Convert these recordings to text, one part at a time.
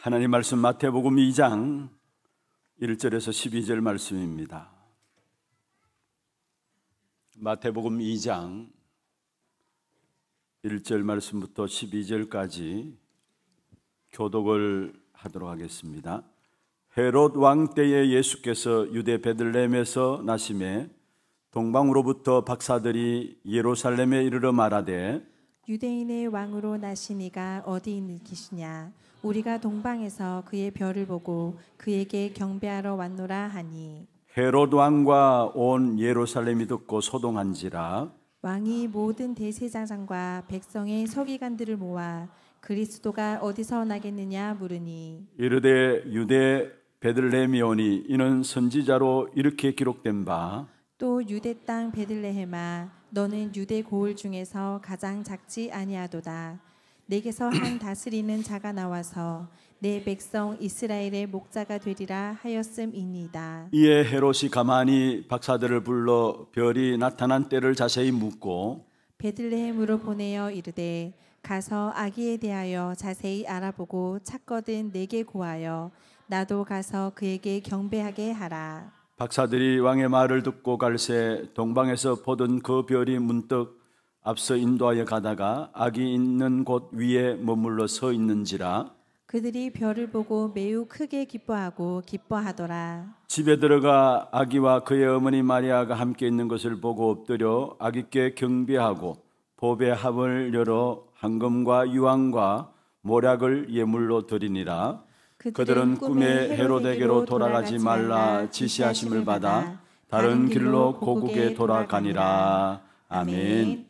하나님 말씀 마태복음 2장 1절에서 12절 말씀입니다. 마태복음 2장 1절 말씀부터 12절까지 교독을 하도록 하겠습니다. 헤롯 왕 때에 예수께서 유대 베들레헴에서 나심에 동방으로부터 박사들이 예루살렘에 이르러 말하되 유대인의 왕으로 나신 이가 어디 있는 기시냐 우리가 동방에서 그의 별을 보고 그에게 경배하러 왔노라 하니 헤롯 왕과 온 예루살렘이 듣고 소동한지라 왕이 모든 대제사장과 백성의 서기관들을 모아 그리스도가 어디서 나겠느냐 물으니 이르되 유대 베들레헴이오니 이는 선지자로 이렇게 기록된 바 또 유대 땅 베들레헴아 너는 유대 고을 중에서 가장 작지 아니하도다 내게서 한 다스리는 자가 나와서 내 백성 이스라엘의 목자가 되리라 하였음이니이다. 이에 헤롯이 가만히 박사들을 불러 별이 나타난 때를 자세히 묻고 베들레헴으로 보내어 이르되 가서 아기에 대하여 자세히 알아보고 찾거든 내게 구하여 나도 가서 그에게 경배하게 하라. 박사들이 왕의 말을 듣고 갈새 동방에서 보던 그 별이 문득 앞서 인도하여 가다가 악이 있는 곳 위에 머물러 서 있는지라 그들이 별을 보고 매우 크게 기뻐하고 기뻐하더라. 집에 들어가 아기와 그의 어머니 마리아가 함께 있는 것을 보고 엎드려 아기께 경배하고 보배 합을 열어 황금과 유황과 모략을 예물로 드리니라. 그들은 꿈의 헤로데게로 돌아가지 말라 지시하심을 받아 다른 길로 고국에 돌아가니라. 아멘.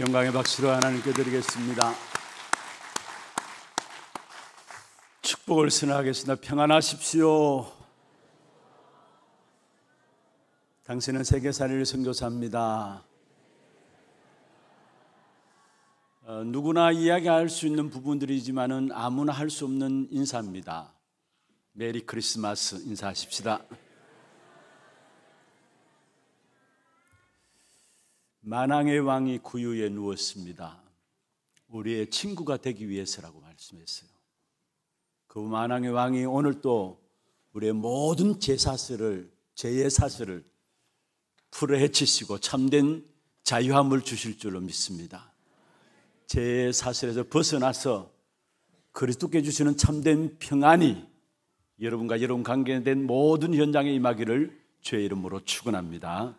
영광의 박수로 하나님께 드리겠습니다. 축복을 선언하겠습니다. 평안하십시오. 당신은 세계사를 선교사입니다. 어, 누구나 이야기할 수 있는 부분들이지만은 아무나 할 수 없는 인사입니다. 메리 크리스마스 인사하십시다. 만왕의 왕이 구유에 누웠습니다. 우리의 친구가 되기 위해서라고 말씀했어요. 그 만왕의 왕이 오늘 또 우리의 모든 제사슬을 죄의 사슬을 풀어헤치시고 참된 자유함을 주실 줄로 믿습니다. 죄의 사슬에서 벗어나서 그리스도께 주시는 참된 평안이 여러분과 여러분 관계된 모든 현장에 임하기를 죄의 이름으로 축원합니다.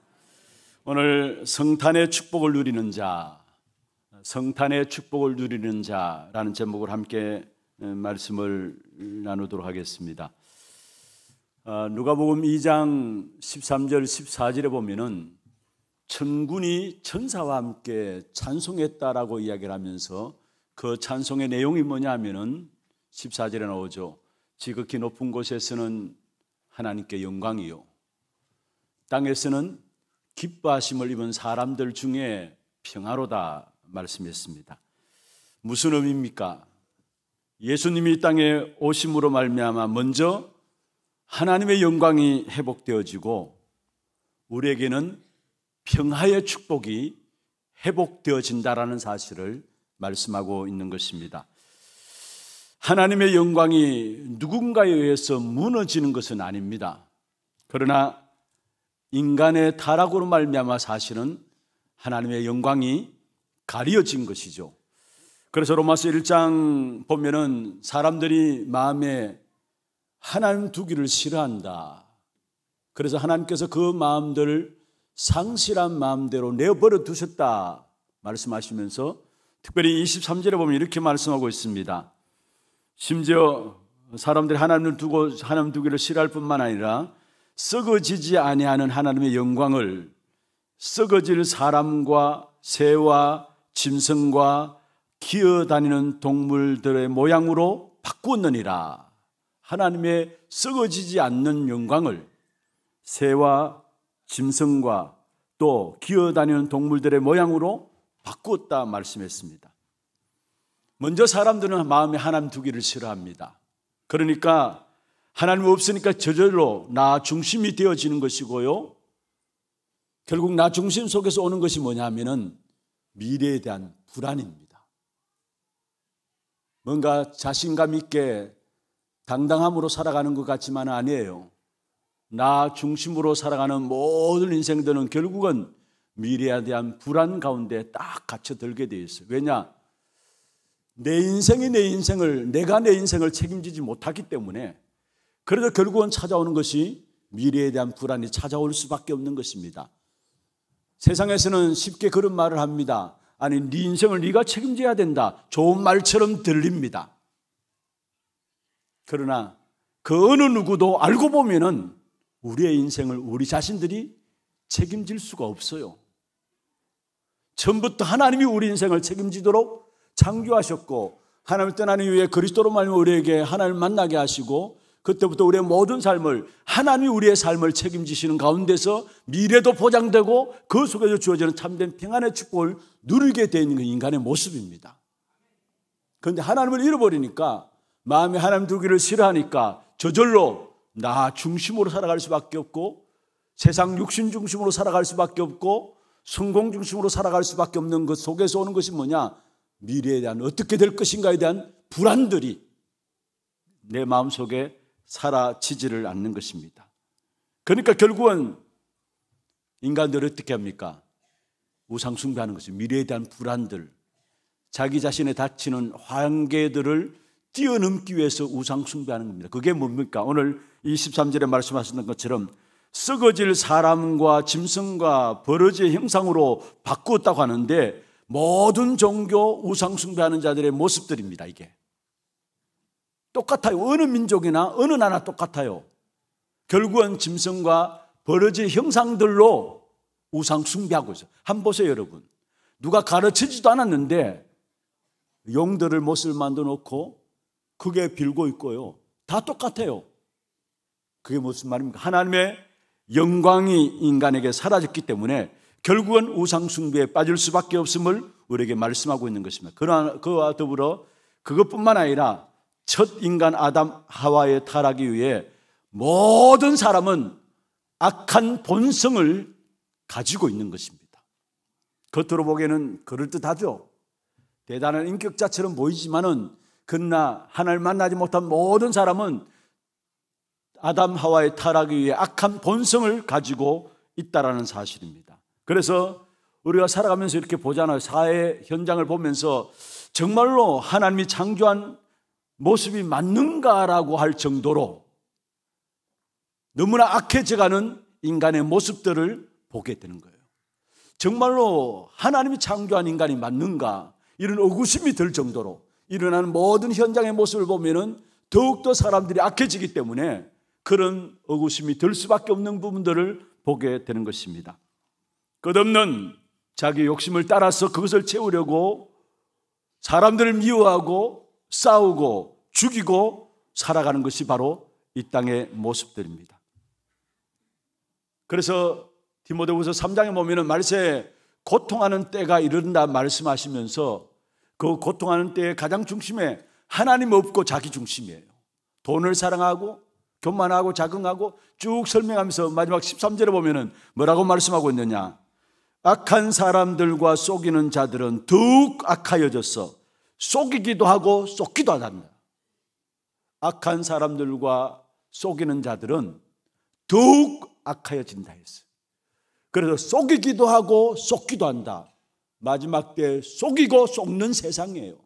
오늘 성탄의 축복을 누리는 자, 성탄의 축복을 누리는 자라는 제목을 함께 음, 말씀을 나누도록 하겠습니다. 어, 누가복음 2장 13절 14절에 보면은 천군이 천사와 함께 찬송했다라고 이야기를 하면서 그 찬송의 내용이 뭐냐면은 14절에 나오죠. 지극히 높은 곳에서는 하나님께 영광이요. 땅에서는 기뻐하심을 입은 사람들 중에 평화로다 말씀했습니다. 무슨 의미입니까? 예수님이 이 땅에 오심으로 말미암아 먼저 하나님의 영광이 회복되어지고 우리에게는 평화의 축복이 회복되어진다라는 사실을 말씀하고 있는 것입니다. 하나님의 영광이 누군가에 의해서 무너지는 것은 아닙니다. 그러나 인간의 타락으로 말미암아 사실은 하나님의 영광이 가려진 것이죠. 그래서 로마서 1장 보면은 사람들이 마음에 하나님 두기를 싫어한다. 그래서 하나님께서 그 마음들을 상실한 마음대로 내버려 두셨다 말씀하시면서 특별히 23절에 보면 이렇게 말씀하고 있습니다. 심지어 사람들이 하나님을 두고 하나님 두기를 싫어할 뿐만 아니라 썩어지지 아니하는 하나님의 영광을 썩어질 사람과 새와 짐승과 기어다니는 동물들의 모양으로 바꾸느니라. 하나님의 썩어지지 않는 영광을 새와 짐승과 또 기어다니는 동물들의 모양으로 바꾸었다 말씀했습니다. 먼저 사람들은 마음에 하나님 두기를 싫어합니다. 그러니까 하나님 없으니까 저절로 나 중심이 되어지는 것이고요. 결국 나 중심 속에서 오는 것이 뭐냐면은 미래에 대한 불안입니다. 뭔가 자신감 있게 당당함으로 살아가는 것 같지만 아니에요. 나 중심으로 살아가는 모든 인생들은 결국은 미래에 대한 불안 가운데 딱 갇혀 들게 돼 있어요. 왜냐? 내 인생이 내 인생을, 내가 내 인생을 책임지지 못하기 때문에 그래서 결국은 찾아오는 것이 미래에 대한 불안이 찾아올 수밖에 없는 것입니다. 세상에서는 쉽게 그런 말을 합니다. 아니, 네 인생을 네가 책임져야 된다. 좋은 말처럼 들립니다. 그러나 그 어느 누구도 알고 보면은 우리의 인생을 우리 자신들이 책임질 수가 없어요. 처음부터 하나님이 우리 인생을 책임지도록 창조하셨고 하나님 떠나는 이후에 그리스도로 말미암아 우리에게 하나님을 만나게 하시고 그때부터 우리의 모든 삶을 하나님이 우리의 삶을 책임지시는 가운데서 미래도 보장되고 그 속에서 주어지는 참된 평안의 축복을 누리게 되는 그 인간의 모습입니다. 그런데 하나님을 잃어버리니까 마음에 하나님 두기를 싫어하니까 저절로 나 중심으로 살아갈 수밖에 없고 세상 육신 중심으로 살아갈 수밖에 없고 성공 중심으로 살아갈 수밖에 없는 것 그 속에서 오는 것이 뭐냐? 미래에 대한 어떻게 될 것인가에 대한 불안들이 내 마음속에 사라지지를 않는 것입니다. 그러니까 결국은 인간들을 어떻게 합니까? 우상숭배하는 것이 미래에 대한 불안들, 자기 자신에 닥치는 환계들을 뛰어넘기 위해서 우상숭배하는 겁니다. 그게 뭡니까? 오늘 23절에 말씀하셨던 것처럼 썩어질 사람과 짐승과 버러지의 형상으로 바꾸었다고 하는데 모든 종교 우상숭배하는 자들의 모습들입니다, 이게. 똑같아요. 어느 민족이나 어느 나라 똑같아요. 결국은 짐승과 버러지 형상들로 우상 숭배하고 있어요. 한 보세요, 여러분. 누가 가르치지도 않았는데 용들을 못을 만들어 놓고 그게 빌고 있고요. 다 똑같아요. 그게 무슨 말입니까? 하나님의 영광이 인간에게 사라졌기 때문에 결국은 우상숭배에 빠질 수밖에 없음을 우리에게 말씀하고 있는 것입니다. 그러나 그와 더불어 그것뿐만 아니라 첫 인간 아담 하와의 타락이 위해 모든 사람은 악한 본성을 가지고 있는 것입니다. 겉으로 보기에는 그럴듯하죠. 대단한 인격자처럼 보이지만은 그러나 하나님 만나지 못한 모든 사람은 아담 하와의 타락에 의해 악한 본성을 가지고 있다라는 사실입니다. 그래서 우리가 살아가면서 이렇게 보잖아요. 사회 현장을 보면서 정말로 하나님이 창조한 모습이 맞는가라고 할 정도로 너무나 악해져가는 인간의 모습들을 보게 되는 거예요. 정말로 하나님이 창조한 인간이 맞는가 이런 의구심이 들 정도로 일어나는 모든 현장의 모습을 보면은 더욱더 사람들이 악해지기 때문에 그런 의구심이 들 수밖에 없는 부분들을 보게 되는 것입니다. 끝없는 자기 욕심을 따라서 그것을 채우려고 사람들을 미워하고 싸우고 죽이고 살아가는 것이 바로 이 땅의 모습들입니다. 그래서 디모데후서 3장에 보면은 말세 고통하는 때가 이른다 말씀하시면서 그 고통하는 때의 가장 중심에 하나님 없고 자기 중심이에요. 돈을 사랑하고 교만하고 자긍하고 쭉 설명하면서 마지막 13절에 보면은 뭐라고 말씀하고 있느냐? 악한 사람들과 속이는 자들은 더욱 악하여졌어. 속이기도 하고 속기도 하답니다. 악한 사람들과 속이는 자들은 더욱 악하여진다 했어요. 그래서 속이기도 하고 속기도 한다. 마지막 때 속이고 속는 세상이에요.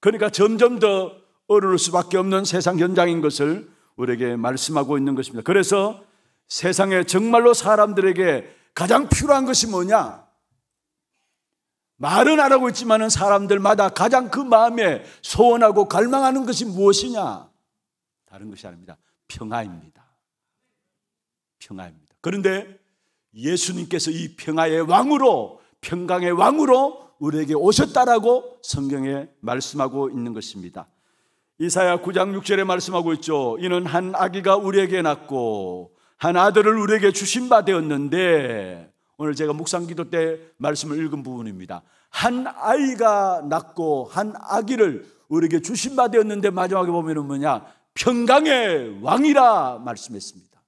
그러니까 점점 더 어려울 수밖에 없는 세상 현장인 것을 우리에게 말씀하고 있는 것입니다. 그래서 세상에 정말로 사람들에게 가장 필요한 것이 뭐냐? 말은 안 하고 있지만은 사람들마다 가장 그 마음에 소원하고 갈망하는 것이 무엇이냐? 다른 것이 아닙니다. 평화입니다. 평화입니다. 그런데 예수님께서 이 평화의 왕으로 평강의 왕으로 우리에게 오셨다라고 성경에 말씀하고 있는 것입니다. 이사야 9장 6절에 말씀하고 있죠. 이는 한 아기가 우리에게 낳고 한 아들을 우리에게 주신 바 되었는데 오늘 제가 묵상기도 때 말씀을 읽은 부분입니다. 한 아이가 낳고 한 아기를 우리에게 주신 바 되었는데 마지막에 보면 뭐냐? 평강의 왕이라 말씀했습니다.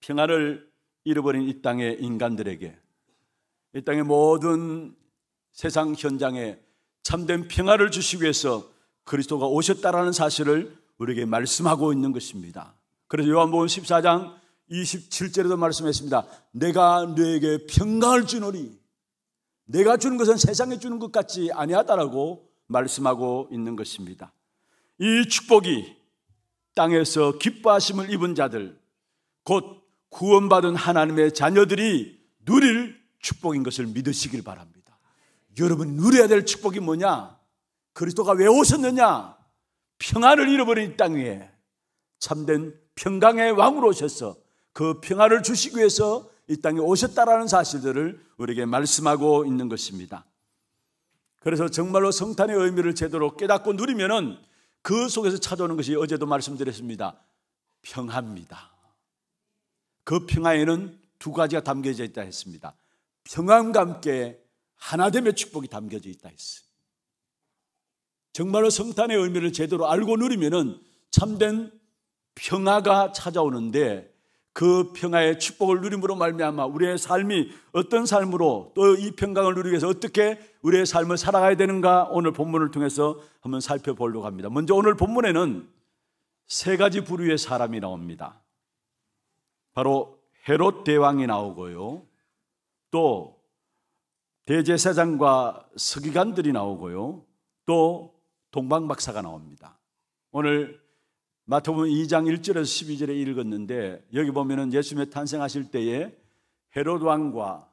평안을 잃어버린 이 땅의 인간들에게 이 땅의 모든 세상 현장에 참된 평화를 주시기 위해서 그리스도가 오셨다라는 사실을 우리에게 말씀하고 있는 것입니다. 그래서 요한복음 14장 27절에도 말씀했습니다. 내가 너에게 평강을 주노니 내가 주는 것은 세상에 주는 것 같지 아니하다라고 말씀하고 있는 것입니다. 이 축복이 땅에서 기뻐하심을 입은 자들 곧 구원받은 하나님의 자녀들이 누릴 축복인 것을 믿으시길 바랍니다. 여러분 누려야 될 축복이 뭐냐? 그리스도가 왜 오셨느냐? 평안을 잃어버린 땅 위에 참된 평강의 왕으로 오셔서 그 평화를 주시기 위해서 이 땅에 오셨다라는 사실들을 우리에게 말씀하고 있는 것입니다. 그래서 정말로 성탄의 의미를 제대로 깨닫고 누리면은 그 속에서 찾아오는 것이 어제도 말씀드렸습니다. 평화입니다. 그 평화에는 두 가지가 담겨져 있다 했습니다. 평안과 함께 하나됨의 축복이 담겨져 있다 했어요. 정말로 성탄의 의미를 제대로 알고 누리면은 참된 평화가 찾아오는데 그 평화의 축복을 누림으로 말미암아 우리의 삶이 어떤 삶으로 또 이 평강을 누리기 위해서 어떻게 우리의 삶을 살아가야 되는가 오늘 본문을 통해서 한번 살펴보려고 합니다. 먼저 오늘 본문에는 세 가지 부류의 사람이 나옵니다. 바로 헤롯 대왕이 나오고요. 또 대제사장과 서기관들이 나오고요. 또 동방박사가 나옵니다. 오늘 마태복음 2장 1절에서 12절에 읽었는데 여기 보면은 예수님의 탄생하실 때에 헤롯 왕과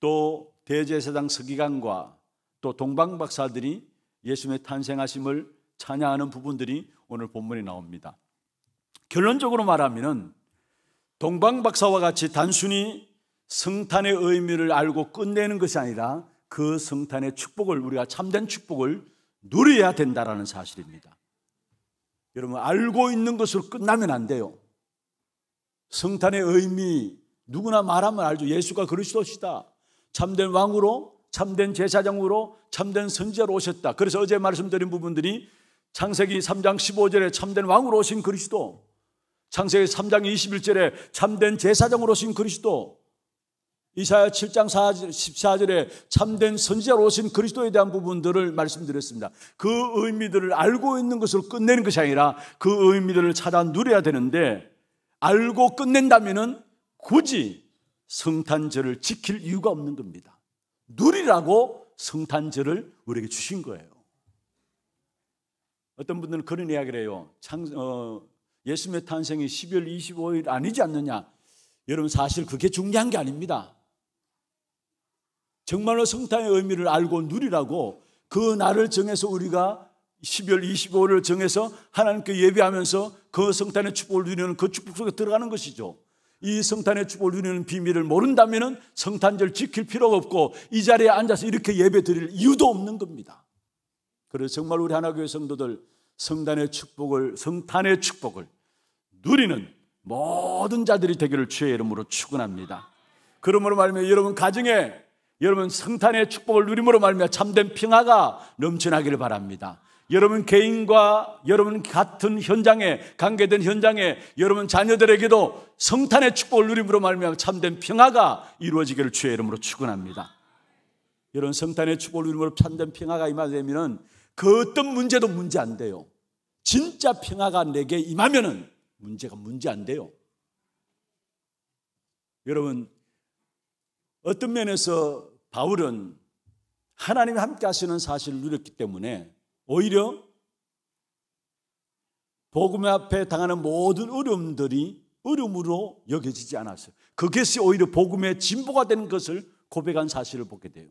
또 대제사장 서기관과 또 동방 박사들이 예수님의 탄생하심을 찬양하는 부분들이 오늘 본문에 나옵니다. 결론적으로 말하면은 동방 박사와 같이 단순히 성탄의 의미를 알고 끝내는 것이 아니라 그 성탄의 축복을 우리가 참된 축복을 누려야 된다라는 사실입니다. 여러분 알고 있는 것으로 끝나면 안 돼요. 성탄의 의미 누구나 말하면 알죠. 예수가 그리스도시다. 참된 왕으로 참된 제사장으로 참된 선지자로 오셨다. 그래서 어제 말씀드린 부분들이 창세기 3장 15절에 참된 왕으로 오신 그리스도, 창세기 3장 21절에 참된 제사장으로 오신 그리스도, 이사야 7장 14절에 참된 선지자로 오신 그리스도에 대한 부분들을 말씀드렸습니다. 그 의미들을 알고 있는 것으로 끝내는 것이 아니라 그 의미들을 찾아 누려야 되는데 알고 끝낸다면 굳이 성탄절을 지킬 이유가 없는 겁니다. 누리라고 성탄절을 우리에게 주신 거예요. 어떤 분들은 그런 이야기를 해요. 창, 어, 예수의 탄생이 12월 25일 아니지 않느냐. 여러분 사실 그게 중요한 게 아닙니다. 정말로 성탄의 의미를 알고 누리라고 그 날을 정해서 우리가 12월 25일을 정해서 하나님께 예배하면서 그 성탄의 축복을 누리는 그 축복 속에 들어가는 것이죠. 이 성탄의 축복을 누리는 비밀을 모른다면 성탄절 지킬 필요가 없고 이 자리에 앉아서 이렇게 예배 드릴 이유도 없는 겁니다. 그래서 정말 우리 하나교회 성도들 성탄의 축복을 성탄의 축복을 누리는 모든 자들이 되기를 주의 이름으로 축원합니다. 그러므로 말하면 여러분 가정에 여러분 성탄의 축복을 누림으로 말며 참된 평화가 넘쳐나기를 바랍니다. 여러분 개인과 여러분 같은 현장에 관계된 현장에 여러분 자녀들에게도 성탄의 축복을 누림으로 말미 참된 평화가 이루어지기를 주의 이름으로 축원합니다. 여러분 성탄의 축복을 누림으로 참된 평화가 임하면그 어떤 문제도 문제 안 돼요. 진짜 평화가 내게 임하면은 문제가 문제 안 돼요. 여러분 어떤 면에서 바울은 하나님이 함께 하시는 사실을 누렸기 때문에 오히려 복음 앞에 당하는 모든 어려움들이 어려움으로 여겨지지 않았어요. 그것이 오히려 복음의 진보가 되는 것을 고백한 사실을 보게 돼요.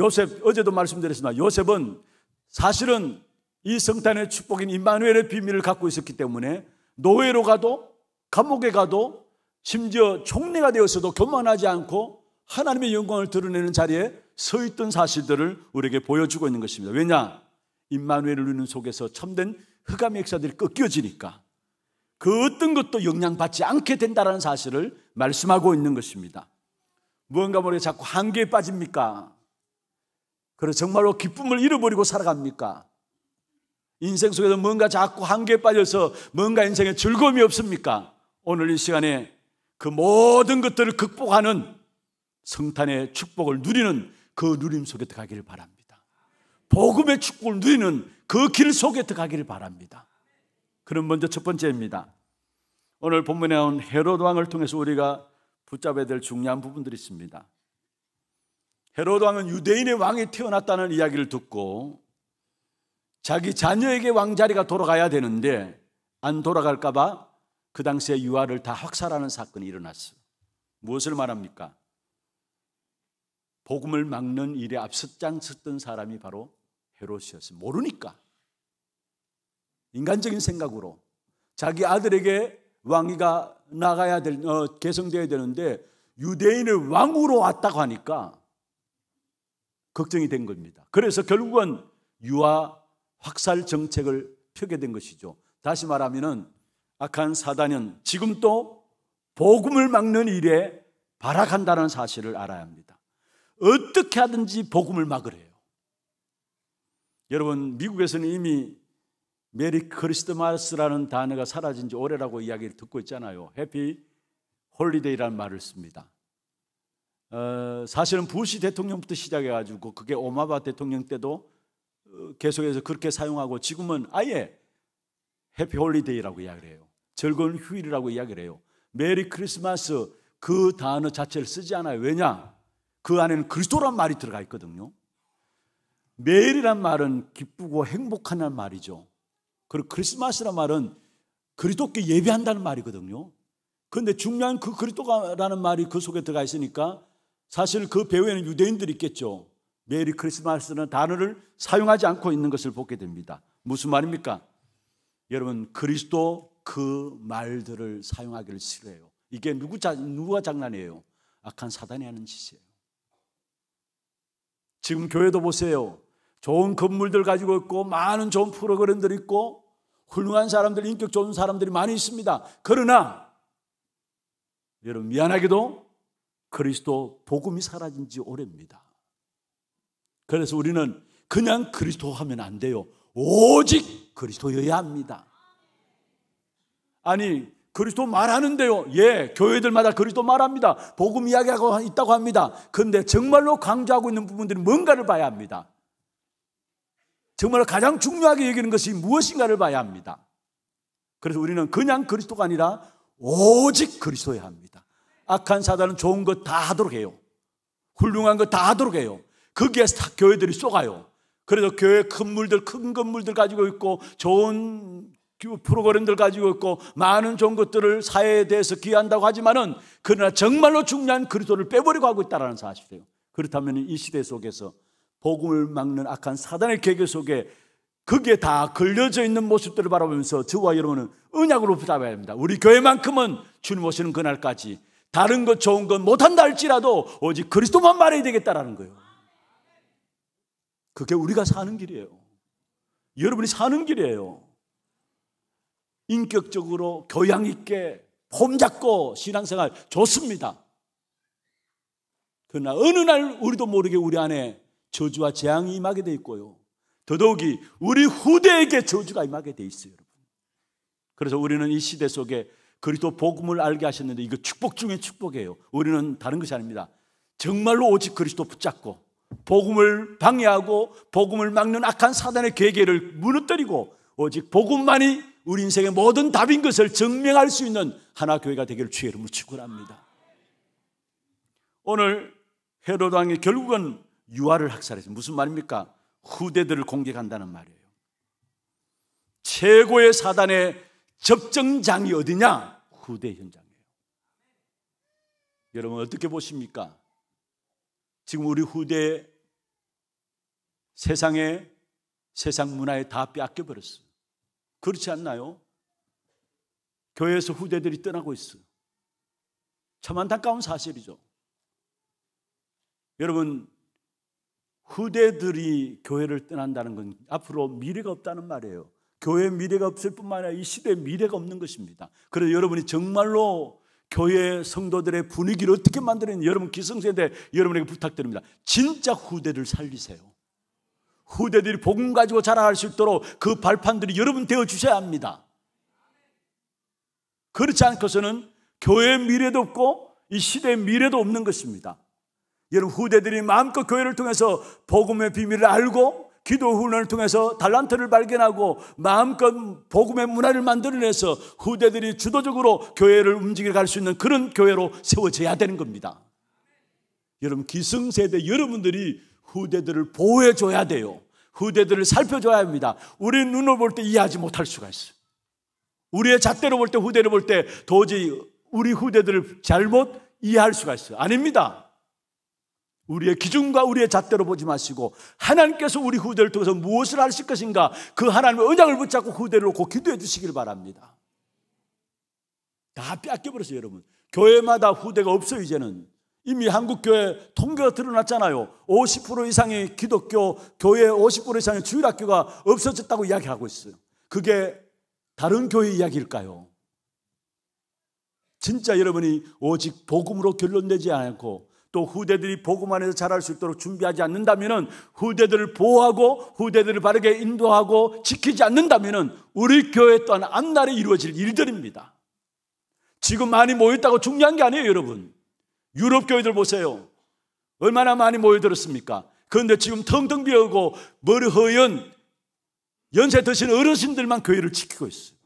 요셉 어제도 말씀드렸습니다. 요셉은 사실은 이 성탄의 축복인 임마누엘의 비밀을 갖고 있었기 때문에 노예로 가도 감옥에 가도 심지어 총리가 되었어도 교만하지 않고 하나님의 영광을 드러내는 자리에 서 있던 사실들을 우리에게 보여주고 있는 것입니다. 왜냐? 인마누엘을 누리는 속에서 참된 흑암의 역사들이 꺾여지니까 그 어떤 것도 영향받지 않게 된다는 사실을 말씀하고 있는 것입니다. 무언가 모르게 자꾸 한계에 빠집니까? 그래서 정말로 기쁨을 잃어버리고 살아갑니까? 인생 속에서 뭔가 자꾸 한계에 빠져서 뭔가 인생에 즐거움이 없습니까? 오늘 이 시간에 그 모든 것들을 극복하는 성탄의 축복을 누리는 그 누림 속에 들어가기를 바랍니다. 복음의 축복을 누리는 그 길 속에 들어가기를 바랍니다. 그럼 먼저 첫 번째입니다. 오늘 본문에 온 헤롯 왕을 통해서 우리가 붙잡아야 될 중요한 부분들이 있습니다. 헤롯 왕은 유대인의 왕이 태어났다는 이야기를 듣고 자기 자녀에게 왕자리가 돌아가야 되는데 안 돌아갈까봐 그 당시에 유아를 다 학살하는 사건이 일어났어요. 무엇을 말합니까? 복음을 막는 일에 앞섰장 섰던 사람이 바로 헤롯이었어요. 모르니까. 인간적인 생각으로 자기 아들에게 왕위가 나가야 될, 어, 개성되어야 되는데 유대인을 왕으로 왔다고 하니까 걱정이 된 겁니다. 그래서 결국은 유아 학살 정책을 펴게 된 것이죠. 다시 말하면 악한 사단은 지금 도 복음을 막는 일에 발악한다는 사실을 알아야 합니다. 어떻게 하든지 복음을 막으래요. 여러분, 미국에서는 이미 메리 크리스마스라는 단어가 사라진 지 오래라고 이야기를 듣고 있잖아요. 해피 홀리데이라는 말을 씁니다. 어, 사실은 부시 대통령부터 시작해가지고 그게 오마바 대통령 때도 어, 계속해서 그렇게 사용하고 지금은 아예 해피 홀리데이라고 이야기를 해요. 즐거운 휴일이라고 이야기를 해요. 메리 크리스마스 그 단어 자체를 쓰지 않아요. 왜냐? 그 안에는 그리스도란 말이 들어가 있거든요. 메일이란 말은 기쁘고 행복한란 말이죠. 그리고 크리스마스란 말은 그리스도께 예배한다는 말이거든요. 그런데 중요한 그 그리스도라는 말이 그 속에 들어가 있으니까 사실 그 배후에는 유대인들이 있겠죠. 메리 크리스마스는 단어를 사용하지 않고 있는 것을 보게 됩니다. 무슨 말입니까? 여러분, 그리스도 그 말들을 사용하기를 싫어해요. 이게 누구 자, 누가 장난이에요? 악한 사단이 하는 짓이에요. 지금 교회도 보세요. 좋은 건물들 가지고 있고 많은 좋은 프로그램들 있고 훌륭한 사람들, 인격 좋은 사람들이 많이 있습니다. 그러나 여러분 미안하게도 그리스도 복음이 사라진 지 오래입니다. 그래서 우리는 그냥 그리스도 하면 안 돼요. 오직 그리스도여야 합니다. 아니 그리스도 말하는데요. 예, 교회들마다 그리스도 말합니다. 복음 이야기하고 있다고 합니다. 그런데 정말로 강조하고 있는 부분들이 뭔가를 봐야 합니다. 정말 가장 중요하게 여기는 것이 무엇인가를 봐야 합니다. 그래서 우리는 그냥 그리스도가 아니라 오직 그리스도야 합니다. 악한 사단은 좋은 것 다 하도록 해요. 훌륭한 것 다 하도록 해요. 거기에 교회들이 쏘가요. 그래서 교회 큰물들큰 건물들 가지고 있고 좋은 프로그램들 가지고 있고 많은 좋은 것들을 사회에 대해서 기여한다고 하지만은 그러나 정말로 중요한 그리스도를 빼버리고 하고 있다라는 사실이에요. 그렇다면 이 시대 속에서 복음을 막는 악한 사단의 계획 속에 그게 다 걸려져 있는 모습들을 바라보면서 저와 여러분은 은약으로 붙잡아야 합니다. 우리 교회만큼은 주님 오시는 그날까지 다른 것 좋은 건 못한다 할지라도 오직 그리스도만 말해야 되겠다라는 거예요. 그게 우리가 사는 길이에요. 여러분이 사는 길이에요. 인격적으로 교양 있게 폼잡고 신앙생활 좋습니다. 그러나 어느 날 우리도 모르게 우리 안에 저주와 재앙이 임하게 돼 있고요. 더더욱이 우리 후대에게 저주가 임하게 돼 있어요, 여러분. 그래서 우리는 이 시대 속에 그리스도 복음을 알게 하셨는데 이거 축복 중에 축복이에요. 우리는 다른 것이 아닙니다. 정말로 오직 그리스도 붙잡고 복음을 방해하고 복음을 막는 악한 사단의 계계를 무너뜨리고 오직 복음만이 우리 인생의 모든 답인 것을 증명할 수 있는 하나 교회가 되기를 주의 이름으로 축원합니다. 오늘 헤롯 왕이 결국은 유아를 학살해서 무슨 말입니까? 후대들을 공격한다는 말이에요. 최고의 사단의 접정장이 어디냐? 후대 현장이에요. 여러분 어떻게 보십니까? 지금 우리 후대 세상에 세상 문화에 다 빼앗겨 버렸어요. 그렇지 않나요? 교회에서 후대들이 떠나고 있어참 안타까운 사실이죠. 여러분, 후대들이 교회를 떠난다는 건 앞으로 미래가 없다는 말이에요. 교회 미래가 없을 뿐만 아니라 이 시대의 미래가 없는 것입니다. 그래서 여러분이 정말로 교회 성도들의 분위기를 어떻게 만드는 여러분 기성세대 여러분에게 부탁드립니다. 진짜 후대를 살리세요. 후대들이 복음 가지고 자라갈 수 있도록 그 발판들이 여러분 되어 주셔야 합니다. 그렇지 않고서는 교회의 미래도 없고 이 시대의 미래도 없는 것입니다. 여러분 후대들이 마음껏 교회를 통해서 복음의 비밀을 알고 기도 훈련을 통해서 달란트를 발견하고 마음껏 복음의 문화를 만들어내서 후대들이 주도적으로 교회를 움직여 갈수 있는 그런 교회로 세워져야 되는 겁니다. 여러분 기승세대 여러분들이 후대들을 보호해 줘야 돼요. 후대들을 살펴줘야 합니다. 우리 눈으로 볼 때 이해하지 못할 수가 있어요. 우리의 잣대로 볼 때, 후대를 볼 때 도저히 우리 후대들을 잘못 이해할 수가 있어요. 아닙니다. 우리의 기준과 우리의 잣대로 보지 마시고 하나님께서 우리 후대를 통해서 무엇을 하실 것인가 그 하나님의 언약을 붙잡고 후대를 놓고 기도해 주시길 바랍니다. 다 뺏겨버렸어요, 여러분. 교회마다 후대가 없어요, 이제는. 이미 한국교회 통계가 드러났잖아요. 50% 이상의 기독교 교회 50% 이상의 주일학교가 없어졌다고 이야기하고 있어요. 그게 다른 교회 이야기일까요? 진짜 여러분이 오직 복음으로 결론 되지 않고 또 후대들이 복음 안에서 자랄 수 있도록 준비하지 않는다면 후대들을 보호하고 후대들을 바르게 인도하고 지키지 않는다면 우리 교회 또한 앞날에 이루어질 일들입니다. 지금 많이 모였다고 중요한 게 아니에요, 여러분. 유럽 교회들 보세요. 얼마나 많이 모여들었습니까? 그런데 지금 텅텅 비어고 머리 허연 연세 드신 어르신들만 교회를 지키고 있어요.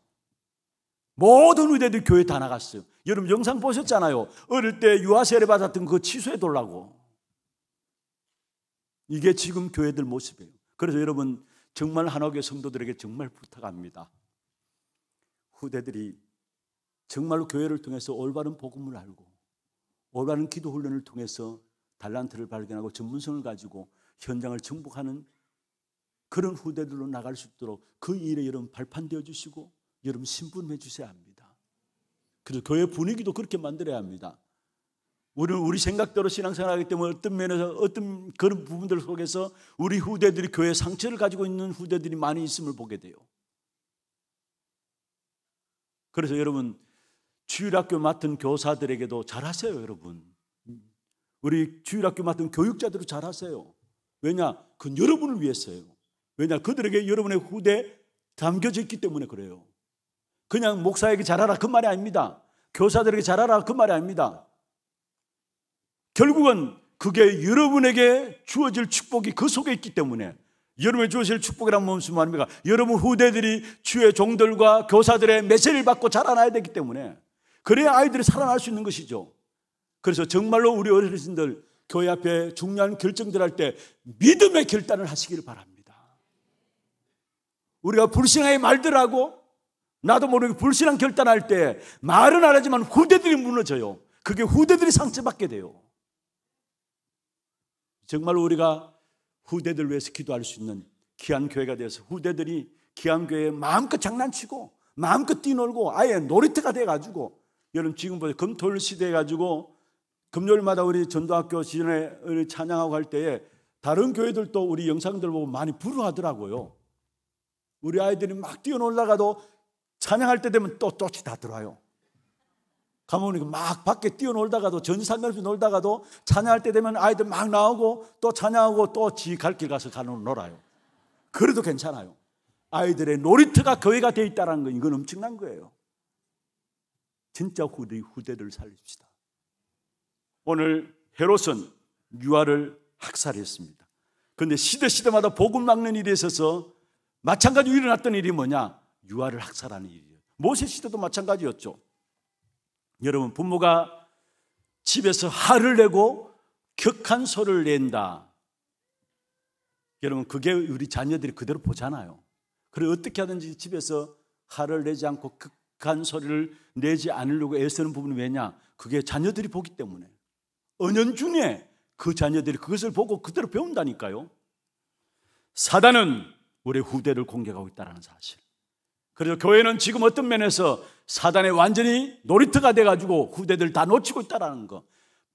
모든 의대들 교회 다 나갔어요. 여러분 영상 보셨잖아요. 어릴 때 유아 세례 받았던 그 취소해 돌라고. 이게 지금 교회들 모습이에요. 그래서 여러분 정말 한옥의 성도들에게 정말 부탁합니다. 후대들이 정말로 교회를 통해서 올바른 복음을 알고 올바른 기도 훈련을 통해서 달란트를 발견하고 전문성을 가지고 현장을 정복하는 그런 후대들로 나갈 수 있도록 그 일에 여러분 발판되어 주시고 여러분 신분해 주셔야 합니다. 그래서 교회 분위기도 그렇게 만들어야 합니다. 우리는 우리 생각대로 신앙생활하기 때문에 어떤 면에서 어떤 그런 부분들 속에서 우리 후대들이 교회 상처를 가지고 있는 후대들이 많이 있음을 보게 돼요. 그래서 여러분 주일학교 맡은 교사들에게도 잘하세요, 여러분. 우리 주일학교 맡은 교육자들도 잘하세요. 왜냐? 그건 여러분을 위해서예요. 왜냐? 그들에게 여러분의 후대 담겨져 있기 때문에 그래요. 그냥 목사에게 잘하라 그 말이 아닙니다. 교사들에게 잘하라 그 말이 아닙니다. 결국은 그게 여러분에게 주어질 축복이 그 속에 있기 때문에 여러분이 주어질 축복이란 무슨 말입니까? 여러분 후대들이 주의 종들과 교사들의 메시를 지 받고 자라나야 되기 때문에 그래야 아이들이 살아날 수 있는 것이죠. 그래서 정말로 우리 어르신들 교회 앞에 중요한 결정들 할 때 믿음의 결단을 하시길 바랍니다. 우리가 불신앙의 말들하고 나도 모르게 불신앙 결단할 때 말은 안 하지만 후대들이 무너져요. 그게 후대들이 상처받게 돼요. 정말 우리가 후대들 위해서 기도할 수 있는 귀한 교회가 돼서 후대들이 귀한 교회에 마음껏 장난치고 마음껏 뛰놀고 아예 놀이터가 돼가지고 여러분 지금 부터요 금토일 시대에 가지고 금요일마다 우리 전도학교 시전에 찬양하고 할 때에 다른 교회들도 우리 영상들 보고 많이 부러워하더라고요. 우리 아이들이 막 뛰어놀다가도 찬양할 때 되면 또똑같이다 들어와요. 가보니까 그 막 밖에 뛰어놀다가도 전산면에 놀다가도 찬양할 때 되면 아이들 막 나오고 또 찬양하고 또 지 갈 길 가서 가는 놀아요. 그래도 괜찮아요. 아이들의 놀이터가 교회가 돼 있다는 건 이건 엄청난 거예요. 진짜 후대, 후대를 살립시다. 오늘 헤롯은 유아를 학살했습니다. 그런데 시대 시대마다 복음 막는 일에 있어서 마찬가지로 일어났던 일이 뭐냐? 유아를 학살하는 일이에요. 모세 시대도 마찬가지였죠. 여러분 부모가 집에서 화를 내고 격한 소를 낸다. 여러분 그게 우리 자녀들이 그대로 보잖아요. 그래 어떻게 하든지 집에서 화를 내지 않고 극한 소리를 내지 않으려고 애쓰는 부분이 왜냐? 그게 자녀들이 보기 때문에. 은연중에 그 자녀들이 그것을 보고 그대로 배운다니까요. 사단은 우리 후대를 공격하고 있다는 사실. 그래서 교회는 지금 어떤 면에서 사단에 완전히 놀이터가 돼가지고 후대들 다 놓치고 있다는 거.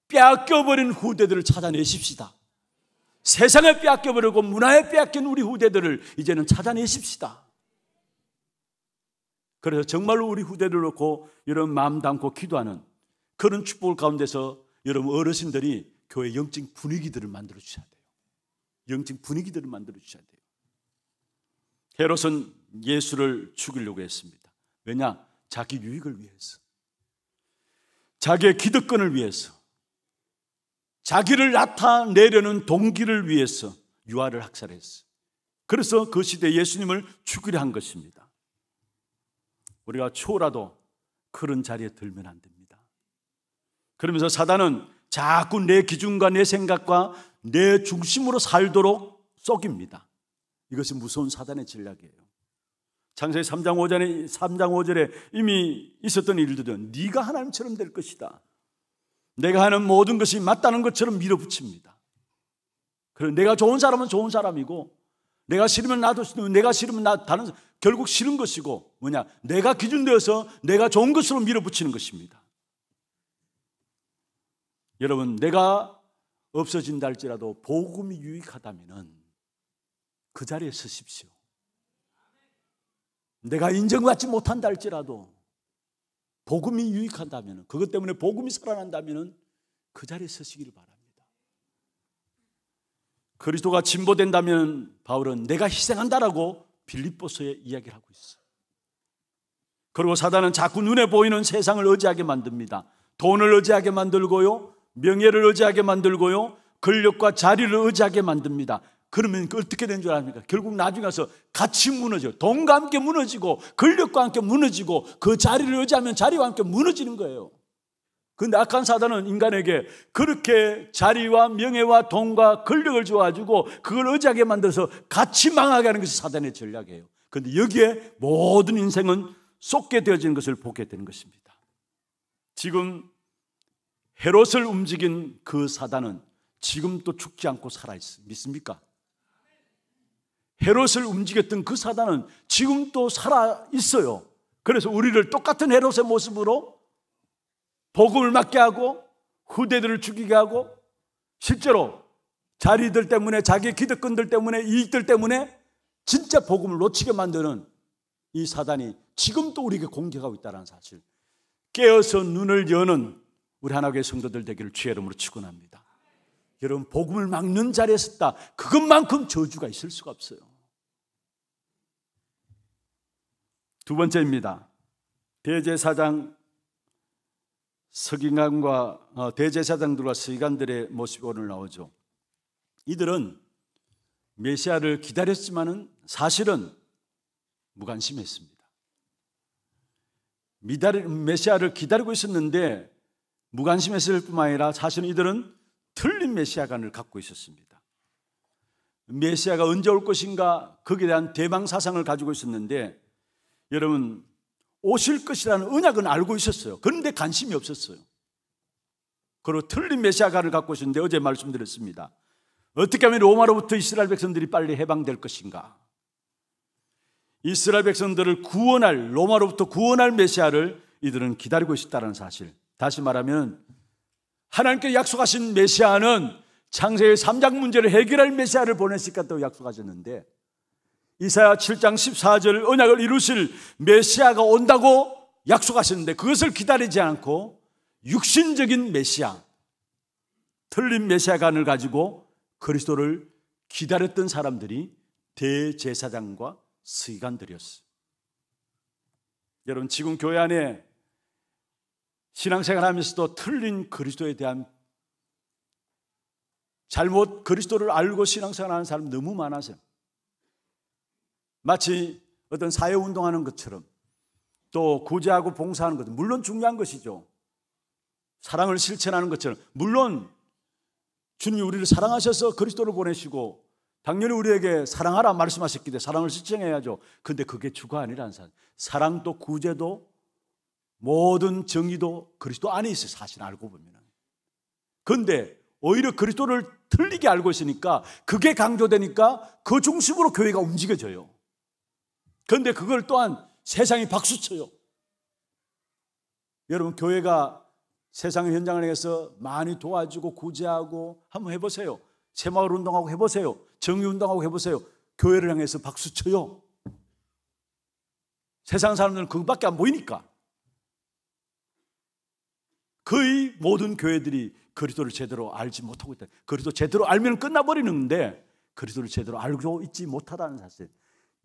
빼앗겨버린 후대들을 찾아내십시다. 세상에 빼앗겨버리고 문화에 빼앗긴 우리 후대들을 이제는 찾아내십시다. 그래서 정말로 우리 후대를 놓고 여러분 마음 담고 기도하는 그런 축복 가운데서 여러분 어르신들이 교회 영증 분위기들을 만들어 주셔야 돼요. 영적 분위기들을 만들어 주셔야 돼요. 헤롯은 예수를 죽이려고 했습니다. 왜냐? 자기 유익을 위해서. 자기의 기득권을 위해서. 자기를 나타내려는 동기를 위해서 유아를 학살했어. 그래서 그 시대 예수님을 죽이려 한 것입니다. 우리가 초라도 그런 자리에 들면 안 됩니다. 그러면서 사단은 자꾸 내 기준과 내 생각과 내 중심으로 살도록 썩입니다. 이것이 무서운 사단의 전략이에요. 창세기 3장 5절에 3장 5절에 이미 있었던 일들은 네가 하나님처럼 될 것이다. 내가 하는 모든 것이 맞다는 것처럼 밀어붙입니다. 그래 내가 좋은 사람은 좋은 사람이고 내가 싫으면 나도 내가 싫으면 나 다른 결국 싫은 것이고 뭐냐? 내가 기준되어서 내가 좋은 것으로 밀어붙이는 것입니다. 여러분, 내가 없어진다 할지라도 복음이 유익하다면 그 자리에 서십시오. 내가 인정받지 못한다 할지라도 복음이 유익한다면 그것 때문에 복음이 살아난다면 그 자리에 서시길 바랍니다. 그리스도가 진보된다면 바울은 내가 희생한다라고 빌립보서의 이야기를 하고 있어 그리고 사단은 자꾸 눈에 보이는 세상을 의지하게 만듭니다. 돈을 의지하게 만들고요. 명예를 의지하게 만들고요. 권력과 자리를 의지하게 만듭니다. 그러면 그 어떻게 된줄 압니까? 결국 나중에 가서 같이 무너져 돈과 함께 무너지고, 권력과 함께 무너지고, 그 자리를 의지하면 자리와 함께 무너지는 거예요. 그 악한 사단은 인간에게 그렇게 자리와 명예와 돈과 권력을 줘가지고 그걸 의지하게 만들어서 같이 망하게 하는 것이 사단의 전략이에요. 그런데 여기에 모든 인생은 쏟게 되어지는 것을 보게 되는 것입니다. 지금 헤롯을 움직인 그 사단은 지금도 죽지 않고 살아있어. 믿습니까? 헤롯을 움직였던 그 사단은 지금도 살아있어요. 그래서 우리를 똑같은 헤롯의 모습으로 복음을 막게 하고 후대들을 죽이게 하고 실제로 자리들 때문에 자기 기득권들 때문에 이익들 때문에 진짜 복음을 놓치게 만드는 이 사단이 지금도 우리에게 공격하고 있다는 사실 깨어서 눈을 여는 우리 하나교의 성도들 되기를 주의 이름으로 축원합니다. 여러분 복음을 막는 자리에 섰다. 그것만큼 저주가 있을 수가 없어요. 두 번째입니다. 대제사장 서기관과 어, 대제사장들과 서기관들의 모습이 오늘 나오죠. 이들은 메시아를 기다렸지만은 사실은 무관심했습니다. 메시아를 기다리고 있었는데 무관심했을 뿐만 아니라 사실은 이들은 틀린 메시아관을 갖고 있었습니다. 메시아가 언제 올 것인가 거기에 대한 대망 사상을 가지고 있었는데 여러분 오실 것이라는 은약은 알고 있었어요. 그런데 관심이 없었어요. 그리고 틀린 메시아관을 갖고 있었는데 어제 말씀드렸습니다. 어떻게 하면 로마로부터 이스라엘 백성들이 빨리 해방될 것인가? 이스라엘 백성들을 구원할 로마로부터 구원할 메시아를 이들은 기다리고 있었다는 사실. 다시 말하면 하나님께 약속하신 메시아는 창세의 3장 문제를 해결할 메시아를 보냈으까또 약속하셨는데 이사야 7장 14절 언약을 이루실 메시아가 온다고 약속하셨는데 그것을 기다리지 않고 육신적인 메시아, 틀린 메시아관을 가지고 그리스도를 기다렸던 사람들이 대제사장과 서기관들이었어요. 여러분 지금 교회 안에 신앙생활하면서도 틀린 그리스도에 대한 잘못 그리스도를 알고 신앙생활하는 사람 너무 많아서 요 마치 어떤 사회 운동하는 것처럼 또 구제하고 봉사하는 것, 물론 중요한 것이죠. 사랑을 실천하는 것처럼. 물론 주님이 우리를 사랑하셔서 그리스도를 보내시고 당연히 우리에게 사랑하라 말씀하셨기 때문에 사랑을 실천해야죠. 근데 그게 주가 아니라는 사실. 사랑도 구제도 모든 정의도 그리스도 안에 있어요. 사실 알고 보면. 근데 오히려 그리스도를 틀리게 알고 있으니까 그게 강조되니까 그 중심으로 교회가 움직여져요. 그런데 그걸 또한 세상이 박수쳐요. 여러분, 교회가 세상 현장을 향해서 많이 도와주고 구제하고 한번 해보세요. 새마을 운동하고 해보세요. 정의 운동하고 해보세요. 교회를 향해서 박수쳐요. 세상 사람들은 그것밖에 안 보이니까. 거의 모든 교회들이 그리스도를 제대로 알지 못하고 있다. 그리스도 제대로 알면 끝나버리는데 그리스도를 제대로 알고 있지 못하다는 사실.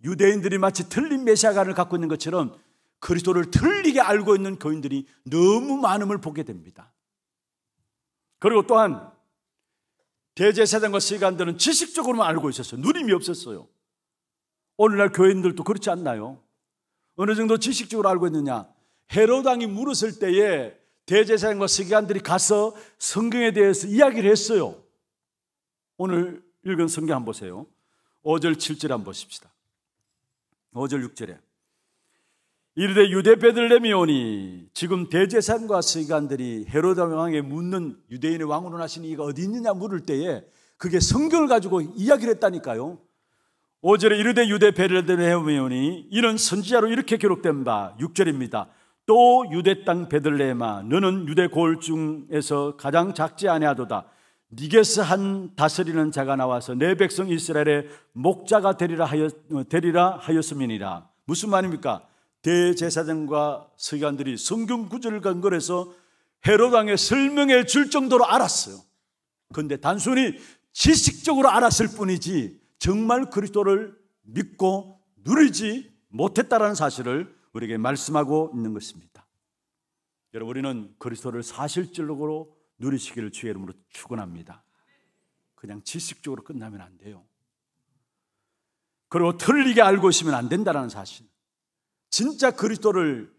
유대인들이 마치 틀린 메시아관을 갖고 있는 것처럼 그리스도를 틀리게 알고 있는 교인들이 너무 많음을 보게 됩니다. 그리고 또한 대제사장과 세관들은 지식적으로만 알고 있었어요. 누림이 없었어요. 오늘날 교인들도 그렇지 않나요? 어느 정도 지식적으로 알고 있느냐? 헤로당이 물었을 때에 대제사장과 세관들이 가서 성경에 대해서 이야기를 했어요. 오늘 읽은 성경 한번 보세요. 5절, 7절 한번 보십시다. 5절 6절에 이르되 유대 베들레미 오니 지금 대제사과 서기관들이 헤로다 왕에게 묻는 유대인의 왕으로 나신 이가 어디 있느냐 물을 때에 그게 성경을 가지고 이야기를 했다니까요. 5절에 이르되 유대 베들레미 오니 이는 선지자로 이렇게 기록된 바 6절입니다. 또 유대 땅 베들레마 너는 유대 골 중에서 가장 작지 아니하도다. 니게스 한 다스리는 자가 나와서 내 백성 이스라엘의 목자가 되리라 하였 되리라 하였음이니라. 무슨 말입니까? 대제사장과 서기관들이 성경 구절을 근거해서 헤로왕에 설명해 줄 정도로 알았어요. 그런데 단순히 지식적으로 알았을 뿐이지 정말 그리스도를 믿고 누리지 못했다라는 사실을 우리에게 말씀하고 있는 것입니다. 여러분 우리는 그리스도를 사실적으로 누리시기를 주의 이름으로 축원합니다. 그냥 지식적으로 끝나면 안 돼요. 그리고 틀리게 알고 있으면 안된다는 사실. 진짜 그리스도를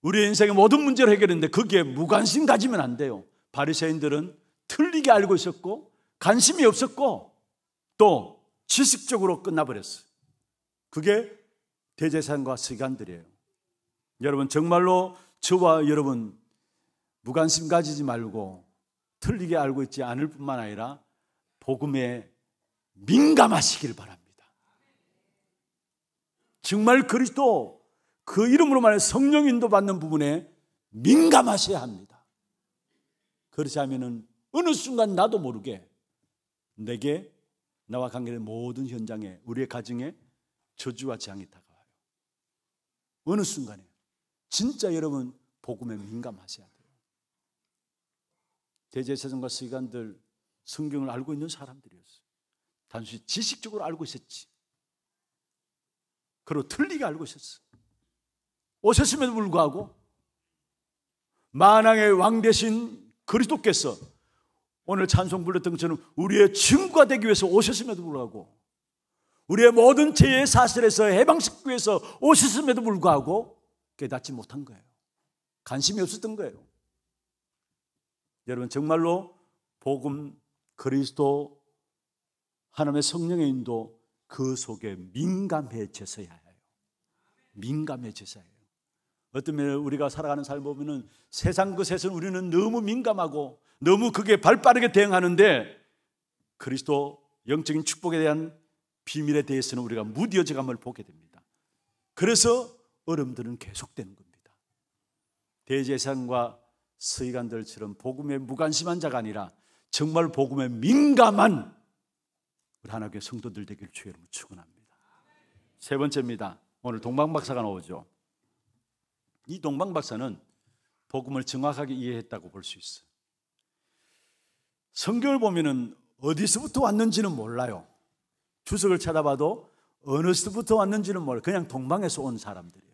우리 인생의 모든 문제를 해결했는데 그게 무관심 가지면 안 돼요. 바리새인들은 틀리게 알고 있었고 관심이 없었고 또 지식적으로 끝나버렸어요. 그게 대제사과 시간들이에요. 여러분 정말로 저와 여러분 무관심 가지지 말고 틀리게 알고 있지 않을 뿐만 아니라 복음에 민감하시길 바랍니다. 정말 그리스도 그 이름으로 말해 성령 인도 받는 부분에 민감하셔야 합니다. 그렇지 않으면 어느 순간 나도 모르게 내게 나와 관계된 모든 현장에 우리의 가정에 저주와 재앙이 다가와요. 어느 순간에 진짜 여러분 복음에 민감하셔야 돼요. 대제사장과 서기관들 성경을 알고 있는 사람들이었어요. 단순히 지식적으로 알고 있었지. 그리고 틀리게 알고 있었어. 오셨음에도 불구하고 만왕의 왕 대신 그리스도께서 오늘 찬송 불렀던 것처럼 우리의 증거가 되기 위해서 오셨음에도 불구하고 우리의 모든 죄의 사슬에서 해방시키기 위해서 오셨음에도 불구하고 깨닫지 못한 거예요. 관심이 없었던 거예요. 여러분 정말로 복음 그리스도 하나님의 성령의 인도 그 속에 민감해져서야 해요. 민감해져서야 해요. 어떤 면에 우리가 살아가는 삶 보면은 세상 것에서 우리는 너무 민감하고 너무 그게 발빠르게 대응하는데 그리스도 영적인 축복에 대한 비밀에 대해서는 우리가 무뎌져감을 보게 됩니다. 그래서 얼음들은 계속되는 겁니다. 대제사과 서기관들처럼 복음에 무관심한 자가 아니라 정말 복음에 민감한 우리 하나님의 성도들 되길 주의 이름으 축원합니다. 세 번째입니다. 오늘 동방 박사가 나오죠. 이 동방 박사는 복음을 정확하게 이해했다고 볼 수있어 성경을 보면은 어디서부터 왔는지는 몰라요. 주석을 찾아봐도 어느 시부터 왔는지는 몰라 그냥 동방에서 온 사람들이에요.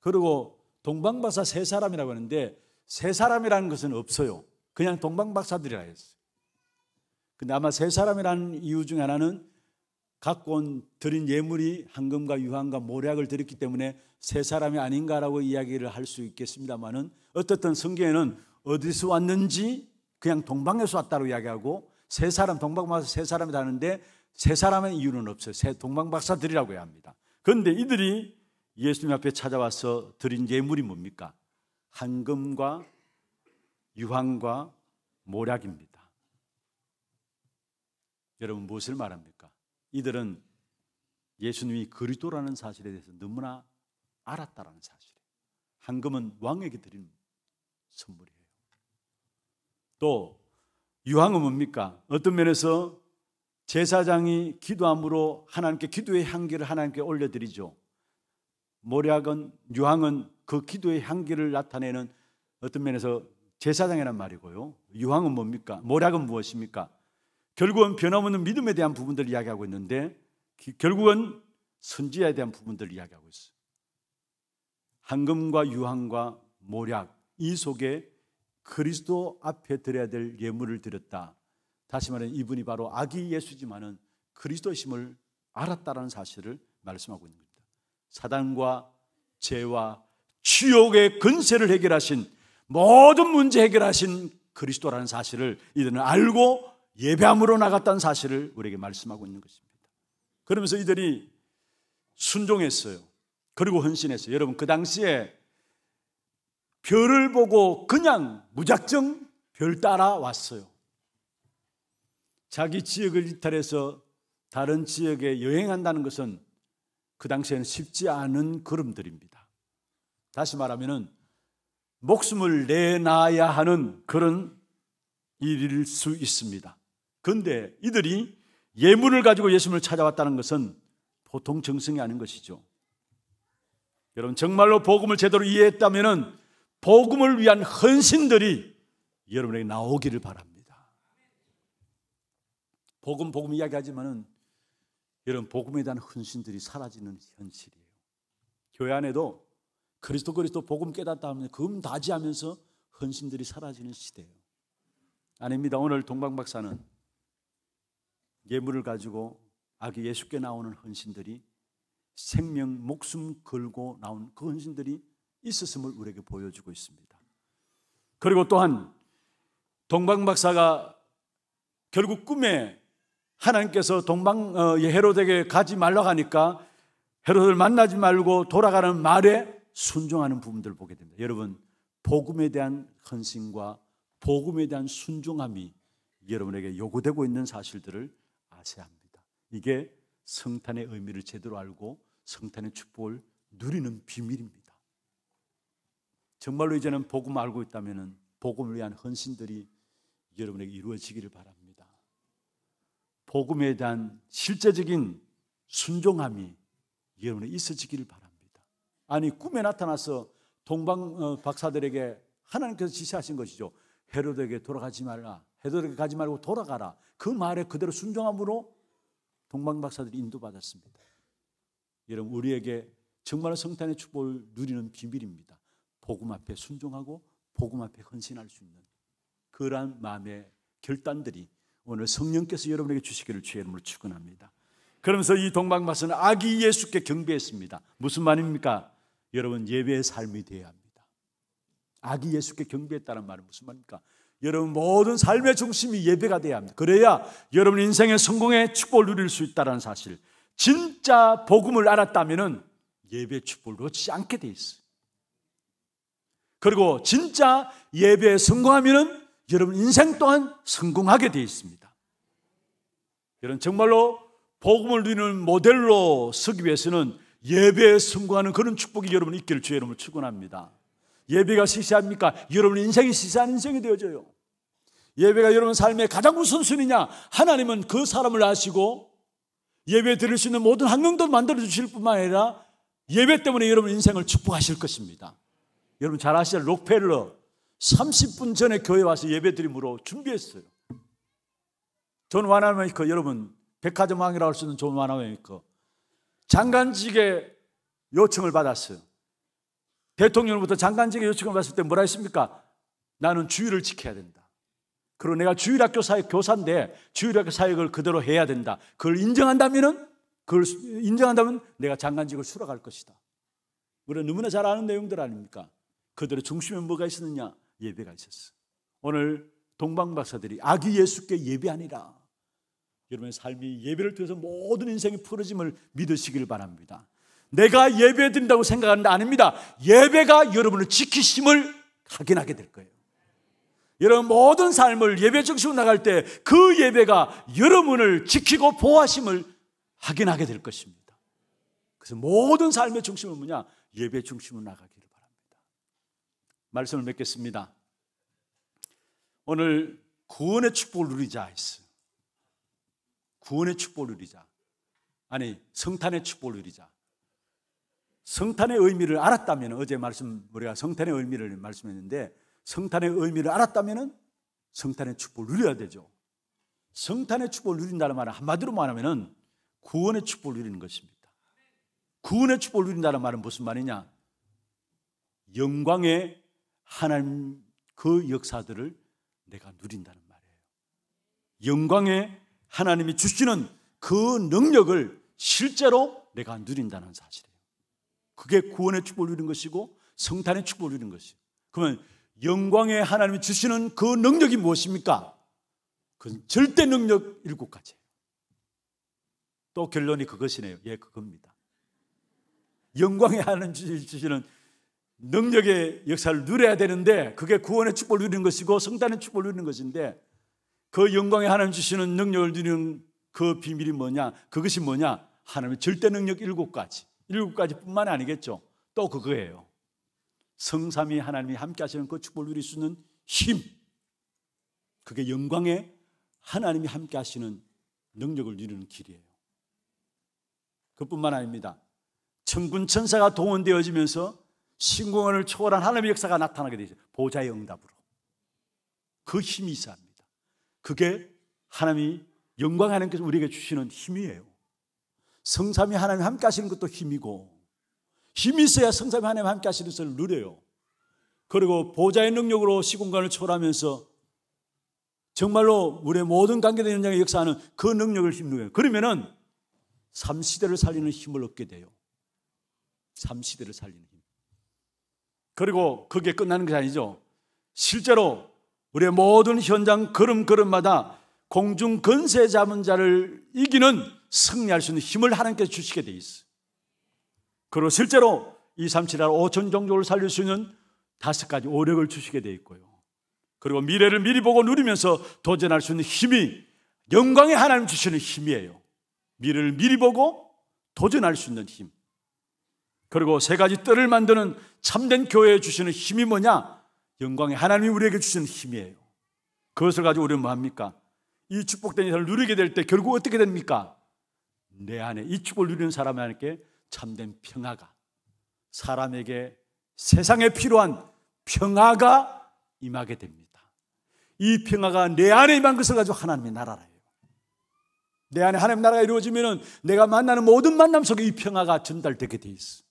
그리고 동방박사 세 사람이라고 하는데 세 사람이라는 것은 없어요. 그냥 동방박사들이라 했어요. 근데 아마 세 사람이라는 이유 중에 하나는 갖고 온 드린 예물이 황금과 유황과 모략을 드렸기 때문에 세 사람이 아닌가라고 이야기를 할 수 있겠습니다만은 어떻든 성경에는 어디서 왔는지 그냥 동방에서 왔다고 이야기하고 세 사람 동방박사 세 사람이 다는데 세 사람의 이유는 없어요. 세 동방박사들이라고 해야 합니다. 그런데 이들이 예수님 앞에 찾아와서 드린 예물이 뭡니까? 한금과 유황과 모략입니다. 여러분 무엇을 말합니까? 이들은 예수님이 그리스도라는 사실에 대해서 너무나 알았다라는 사실이에요. 한금은 왕에게 드리 선물이에요. 또 유황은 뭡니까? 어떤 면에서 제사장이 기도함으로 하나님께 기도의 향기를 하나님께 올려드리죠. 모략은 유황은 그 기도의 향기를 나타내는 어떤 면에서 제사장이란 말이고요. 유황은 뭡니까? 모략은 무엇입니까? 결국은 변함없는 믿음에 대한 부분들 이야기하고 있는데 기, 결국은 선지자에 대한 부분들 이야기하고 있어요. 황금과 유황과 모략 이 속에 그리스도 앞에 드려야 될 예물을 드렸다. 다시 말해 이분이 바로 아기 예수지만은 그리스도심을 알았다라는 사실을 말씀하고 있는 거죠. 사단과 죄와 지옥의 근세를 해결하신 모든 문제 해결하신 그리스도라는 사실을 이들은 알고 예배함으로 나갔다는 사실을 우리에게 말씀하고 있는 것입니다. 그러면서 이들이 순종했어요. 그리고 헌신했어요. 여러분 그 당시에 별을 보고 그냥 무작정 별 따라왔어요. 자기 지역을 이탈해서 다른 지역에 여행한다는 것은 그 당시에는 쉽지 않은 걸음들입니다. 다시 말하면은 목숨을 내놔야 하는 그런 일일 수 있습니다. 근데 이들이 예물을 가지고 예수님을 찾아왔다는 것은 보통 정성이 아닌 것이죠. 여러분 정말로 복음을 제대로 이해했다면은 복음을 위한 헌신들이 여러분에게 나오기를 바랍니다. 복음 복음 이야기하지만은 이런 복음에 대한 헌신들이 사라지는 현실이에요. 교회 안에도 그리스도 그리스도 복음 깨닫다 하면 금다지하면서 헌신들이 사라지는 시대예요. 아닙니다. 오늘 동방 박사는 예물을 가지고 아기 예수께 나오는 헌신들이 생명 목숨 걸고 나온 그 헌신들이 있었음을 우리에게 보여주고 있습니다. 그리고 또한 동방 박사가 결국 꿈에 하나님께서 동방 어, 헤로드에게 가지 말라 하니까 헤로드를 만나지 말고 돌아가는 말에 순종하는 부분들을 보게 됩니다. 여러분 복음에 대한 헌신과 복음에 대한 순종함이 여러분에게 요구되고 있는 사실들을 아셔야 합니다. 이게 성탄의 의미를 제대로 알고 성탄의 축복을 누리는 비밀입니다. 정말로 이제는 복음 알고 있다면 복음을 위한 헌신들이 여러분에게 이루어지기를 바랍니다. 복음에 대한 실제적인 순종함이 여러분에 있어지기를 바랍니다. 아니 꿈에 나타나서 동방 어, 박사들에게 하나님께서 지시하신 것이죠. 헤로드에게 돌아가지 말라. 헤로드에게 가지 말고 돌아가라. 그 말에 그대로 순종함으로 동방 박사들이 인도받았습니다. 여러분 우리에게 정말 성탄의 축복을 누리는 비밀입니다. 복음 앞에 순종하고 복음 앞에 헌신할 수 있는 그러한 마음의 결단들이 오늘 성령께서 여러분에게 주시기를 주의 이름으로 축원합니다. 그러면서 이 동방마스는 아기 예수께 경배했습니다. 무슨 말입니까? 여러분 예배의 삶이 되어야 합니다. 아기 예수께 경배했다는 말은 무슨 말입니까? 여러분 모든 삶의 중심이 예배가 되어야 합니다. 그래야 여러분 인생의 성공의 축복을 누릴 수 있다는 사실. 진짜 복음을 알았다면 예배 축복을 놓치지 않게 돼 있어요. 그리고 진짜 예배에 성공하면 여러분 인생 또한 성공하게 되어 있습니다. 여러분 정말로 복음을 누리는 모델로 서기 위해서는 예배에 성공하는 그런 축복이 여러분 있기를 주의 이름을 축원합니다. 예배가 시시합니까? 여러분 인생이 시시한 인생이 되어져요. 예배가 여러분 삶의 가장 우선순위냐? 하나님은 그 사람을 아시고 예배 드릴 수 있는 모든 환경도 만들어 주실 뿐만 아니라 예배 때문에 여러분 인생을 축복하실 것입니다. 여러분 잘 아시죠? 록펠러 30분 전에 교회 와서 예배드림으로 준비했어요. 존 와나메이커 여러분 백화점 왕이라고 할 수 있는 존 와나메이커 장관직의 요청을 받았어요. 대통령으로부터 장관직의 요청을 받았을 때 뭐라 했습니까? 나는 주의를 지켜야 된다. 그리고 내가 주일학교 사역 교사인데 주일학교 사역을 그대로 해야 된다. 그걸 인정한다면은 그걸 인정한다면 내가 장관직을 수락할 것이다. 우리는 너무나 잘 아는 내용들 아닙니까? 그들의 중심에 뭐가 있었느냐? 예배가 있었어. 오늘 동방박사들이 아기 예수께 예배하니라. 여러분의 삶이 예배를 통해서 모든 인생이 풀어짐을 믿으시길 바랍니다. 내가 예배 드린다고 생각하는 데 아닙니다. 예배가 여러분을 지키심을 확인하게 될 거예요. 여러분 모든 삶을 예배 중심으로 나갈 때 그 예배가 여러분을 지키고 보호하심을 확인하게 될 것입니다. 그래서 모든 삶의 중심은 뭐냐? 예배 중심으로 나가게. 말씀을 맺겠습니다. 오늘 구원의 축복을 누리자 했어요. 구원의 축복을 누리자. 아니, 성탄의 축복을 누리자. 성탄의 의미를 알았다면 어제 말씀 우리가 성탄의 의미를 말씀했는데 성탄의 의미를 알았다면 성탄의 축복을 누려야 되죠. 성탄의 축복을 누린다는 말은 한마디로 말하면 구원의 축복을 누리는 것입니다. 구원의 축복을 누린다는 말은 무슨 말이냐? 영광의 하나님 그 역사들을 내가 누린다는 말이에요. 영광에 하나님이 주시는 그 능력을 실제로 내가 누린다는 사실이에요. 그게 구원의 축복을 누리는 것이고 성탄의 축복을 누리는 것이에요. 그러면 영광에 하나님이 주시는 그 능력이 무엇입니까? 그건 절대 능력 일곱 가지예요. 또 결론이 그것이네요. 예, 그겁니다. 영광에 하나님 주시는 능력의 역사를 누려야 되는데 그게 구원의 축복을 누리는 것이고 성단의 축복을 누리는 것인데 그영광에 하나님 주시는 능력을 누리는 그 비밀이 뭐냐? 그것이 뭐냐? 하나님의 절대 능력 일곱 가지. 일곱 가지뿐만 아니겠죠. 또 그거예요. 성삼이 하나님이 함께 하시는 그 축복을 누릴 수 있는 힘. 그게 영광에 하나님이 함께 하시는 능력을 누리는 길이에요. 그뿐만 아닙니다. 천군 천사가 동원되어지면서 신공원을 초월한 하나님의 역사가 나타나게 되죠. 보좌의 응답으로. 그 힘이 있어 합니다. 그게 하나님이 영광 하나님께서 우리에게 주시는 힘이에요. 성삼이 하나님 함께 하시는 것도 힘이고 힘이 있어야 성삼이 하나님 함께 하시는 것을 누려요. 그리고 보좌의 능력으로 시공간을 초월하면서 정말로 우리의 모든 관계된 현장에 역사하는 그 능력을 힘누요 그러면은 삼시대를 살리는 힘을 얻게 돼요. 삼시대를 살리는 그리고 그게 끝나는 게 아니죠. 실제로 우리의 모든 현장 걸음걸음마다 공중 근세 잡은 자를 이기는 승리할 수 있는 힘을 하나님께 주시게 돼 있어. 그리고 실제로 237할 5천 종족을 살릴 수 있는 다섯 가지 오력을 주시게 돼 있고요. 그리고 미래를 미리 보고 누리면서 도전할 수 있는 힘이 영광의 하나님 주시는 힘이에요. 미래를 미리 보고 도전할 수 있는 힘. 그리고 세 가지 뜰을 만드는 참된 교회에 주시는 힘이 뭐냐? 영광이 하나님이 우리에게 주시는 힘이에요. 그것을 가지고 우리는 뭐합니까? 이 축복된 이사를 누리게 될 때 결국 어떻게 됩니까? 내 안에 이 축복을 누리는 사람에게 참된 평화가 사람에게 세상에 필요한 평화가 임하게 됩니다. 이 평화가 내 안에 임한 것을 가지고 하나님의 나라라요. 내 안에 하나님 나라가 이루어지면은 내가 만나는 모든 만남 속에 이 평화가 전달되게 돼 있어.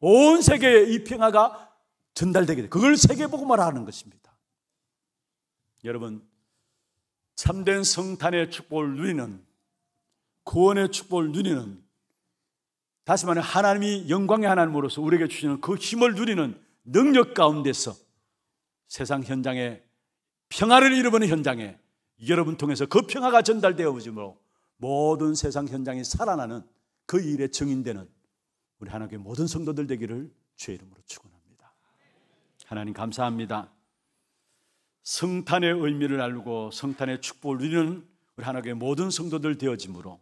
온 세계에 이 평화가 전달되게 돼. 그걸 세계복음화라 하는 것입니다. 여러분, 참된 성탄의 축복을 누리는 구원의 축복을 누리는 다시 말해 하나님이 영광의 하나님으로서 우리에게 주시는 그 힘을 누리는 능력 가운데서 세상 현장에 평화를 잃어버린 현장에 여러분 통해서 그 평화가 전달되어 오지므로 뭐 모든 세상 현장이 살아나는 그 일에 증인되는 우리 하나님께 모든 성도들 되기를 주의 이름으로 축원합니다. 하나님 감사합니다. 성탄의 의미를 알고 성탄의 축복을 누리는 우리 하나님의 모든 성도들 되어짐으로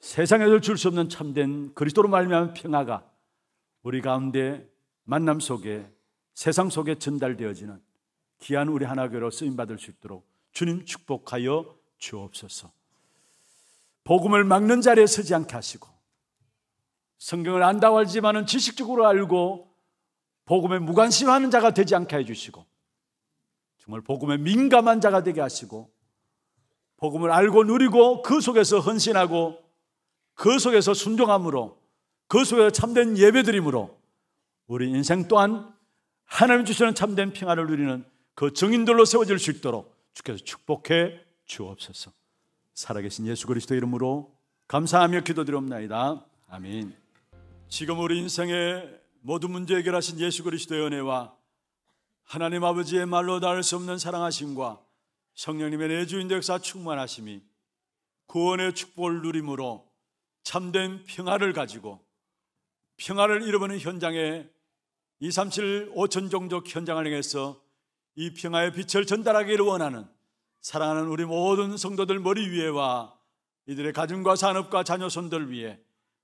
세상에서 줄 수 없는 참된 그리스도로 말미암 평화가 우리 가운데 만남 속에 세상 속에 전달되어지는 귀한 우리 하나교로 쓰임 받을 수 있도록 주님 축복하여 주옵소서. 복음을 막는 자리에 서지 않게 하시고 성경을 안다고 하지만은 지식적으로 알고 복음에 무관심하는 자가 되지 않게 해주시고 정말 복음에 민감한 자가 되게 하시고 복음을 알고 누리고 그 속에서 헌신하고 그 속에서 순종함으로 그 속에서 참된 예배드림으로 우리 인생 또한 하나님 주시는 참된 평화를 누리는 그증인들로 세워질 수 있도록 주께서 축복해 주옵소서. 살아계신 예수 그리스도 이름으로 감사하며 기도드리옵나이다. 아멘. 지금 우리 인생의 모든 문제 해결하신 예수 그리스도의 은혜와 하나님 아버지의 말로 닿을 수 없는 사랑하심과 성령님의 내주인 역사 충만하심이 구원의 축복을 누림으로 참된 평화를 가지고 평화를 잃어버리는 현장에 237 5천 종족 현장을 향해서 이 평화의 빛을 전달하기를 원하는 사랑하는 우리 모든 성도들 머리 위에와 이들의 가정과 산업과 자녀손들 위에